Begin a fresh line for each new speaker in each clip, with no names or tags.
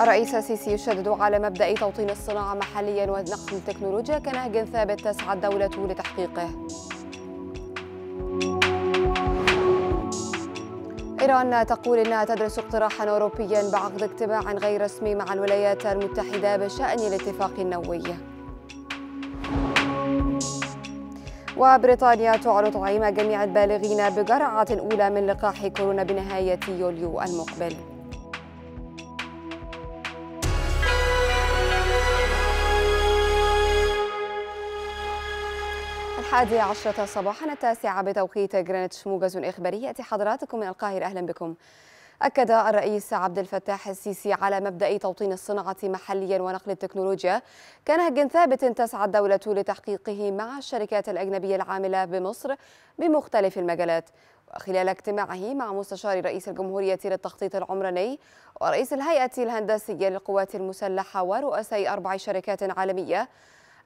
الرئيس السيسي يشدد على مبدأ توطين الصناعة محليا ونقل التكنولوجيا كنهج ثابت تسعى الدولة لتحقيقه إيران تقول إنها تدرس اقتراحا أوروبيا بعقد اجتماع غير رسمي مع الولايات المتحدة بشأن الاتفاق النووي وبريطانيا تعرض طعيم جميع البالغين بجرعة أولى من لقاح كورونا بنهاية يوليو المقبل الحادية عشرة صباحا التاسعة بتوقيت جرينتش موجز إخباري يأتي حضراتكم من القاهرة أهلا بكم أكد الرئيس عبد الفتاح السيسي على مبدأ توطين الصناعة محليا ونقل التكنولوجيا كنهج ثابت تسعى الدولة لتحقيقه مع الشركات الأجنبية العاملة بمصر بمختلف المجالات خلال اجتماعه مع مستشار رئيس الجمهورية للتخطيط العمراني ورئيس الهيئة الهندسية للقوات المسلحة ورؤساء أربع شركات عالمية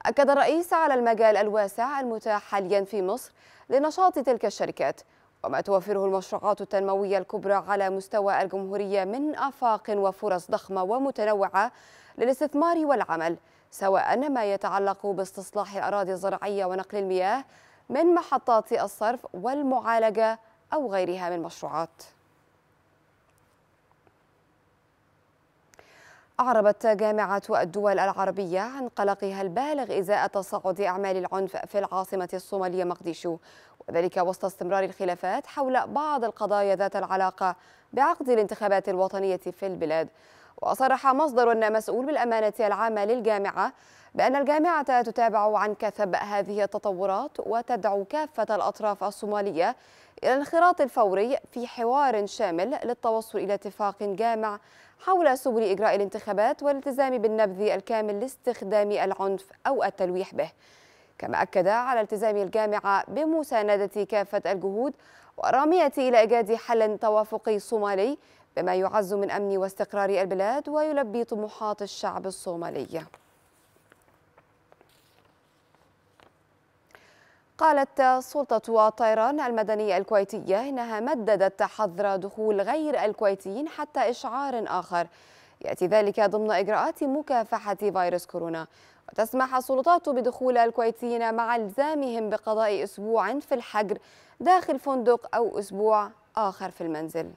أكد الرئيس على المجال الواسع المتاح حاليا في مصر لنشاط تلك الشركات وما توفره المشروعات التنموية الكبرى على مستوى الجمهورية من آفاق وفرص ضخمة ومتنوعة للاستثمار والعمل سواء ما يتعلق باستصلاح الأراضي الزراعية ونقل المياه من محطات الصرف والمعالجة أو غيرها من مشروعات أعربت جامعة الدول العربية عن قلقها البالغ إزاء تصاعد أعمال العنف في العاصمة الصومالية مقديشو وذلك وسط استمرار الخلافات حول بعض القضايا ذات العلاقة بعقد الانتخابات الوطنية في البلاد وصرح مصدر مسؤول بالأمانة العامة للجامعة بأن الجامعة تتابع عن كثب هذه التطورات وتدعو كافة الأطراف الصومالية إلى الانخراط الفوري في حوار شامل للتوصل إلى اتفاق جامع حول سبل إجراء الانتخابات والالتزام بالنبذ الكامل لاستخدام العنف أو التلويح به كما أكد على التزام الجامعة بمساندة كافة الجهود ورامية إلى إيجاد حل توافقي صومالي بما يعز من أمن واستقرار البلاد ويلبي طموحات الشعب الصومالي قالت سلطة الطيران المدني الكويتية إنها مددت حظر دخول غير الكويتيين حتى إشعار آخر يأتي ذلك ضمن إجراءات مكافحة فيروس كورونا وتسمح السلطات بدخول الكويتيين مع الزامهم بقضاء أسبوع في الحجر داخل فندق أو أسبوع آخر في المنزل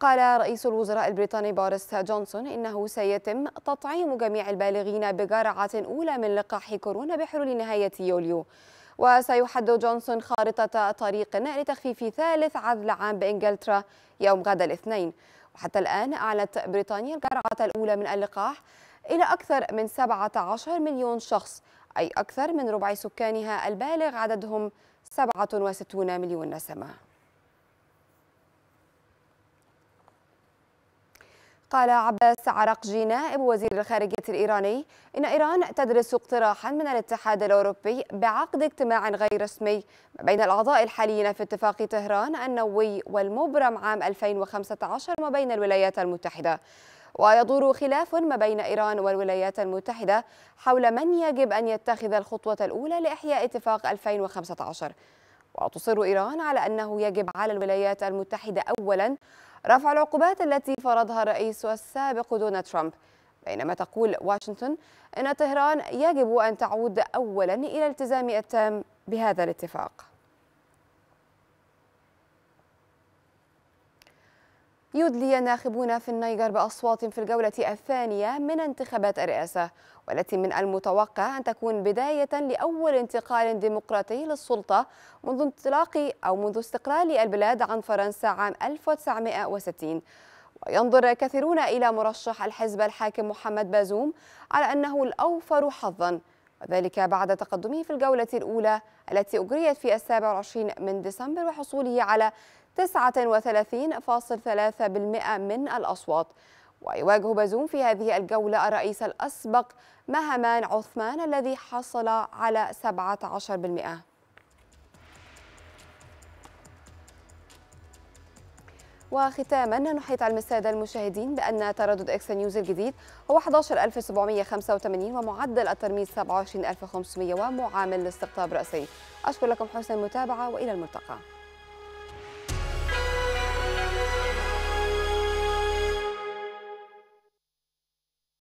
قال رئيس الوزراء البريطاني بوريس جونسون إنه سيتم تطعيم جميع البالغين بجرعة أولى من لقاح كورونا بحلول نهاية يوليو وسيحدد جونسون خارطة طريق لتخفيف ثالث عزل عام بإنجلترا يوم غد الاثنين وحتى الآن أعلنت بريطانيا الجرعة الأولى من اللقاح إلى أكثر من 17 مليون شخص أي أكثر من ربع سكانها البالغ عددهم 67 مليون نسمة قال عباس عرقجي نائب وزير الخارجية الإيراني إن إيران تدرس اقتراحا من الاتحاد الأوروبي بعقد اجتماع غير رسمي بين الأعضاء الحاليين في اتفاق طهران النووي والمبرم عام 2015 ما بين الولايات المتحدة ويدور خلاف ما بين إيران والولايات المتحدة حول من يجب أن يتخذ الخطوة الأولى لإحياء اتفاق 2015 وتصر إيران على أنه يجب على الولايات المتحدة أولاً رفع العقوبات التي فرضها الرئيس السابق دونالد ترامب بينما تقول واشنطن أن طهران يجب أن تعود أولا إلى الالتزام التام بهذا الاتفاق يدلي الناخبون في النيجر بأصوات في الجولة الثانية من انتخابات الرئاسة والتي من المتوقع أن تكون بداية لأول انتقال ديمقراطي للسلطة منذ انطلاق أو منذ استقلال البلاد عن فرنسا عام 1960 وينظر كثيرون إلى مرشح الحزب الحاكم محمد بازوم على أنه الأوفر حظاً وذلك بعد تقدمه في الجولة الأولى التي أجريت في السابع والعشرين من ديسمبر وحصوله على 39.3% من الأصوات ويواجه بازوم في هذه الجولة الرئيس الأسبق مهمان عثمان الذي حصل على 17% وختاما نحيط علم الساده المشاهدين بان تردد اكس نيوز الجديد هو 11785 ومعدل الترميز 27500 ومعامل الاستقطاب راسي اشكر لكم حسن المتابعه والى الملتقى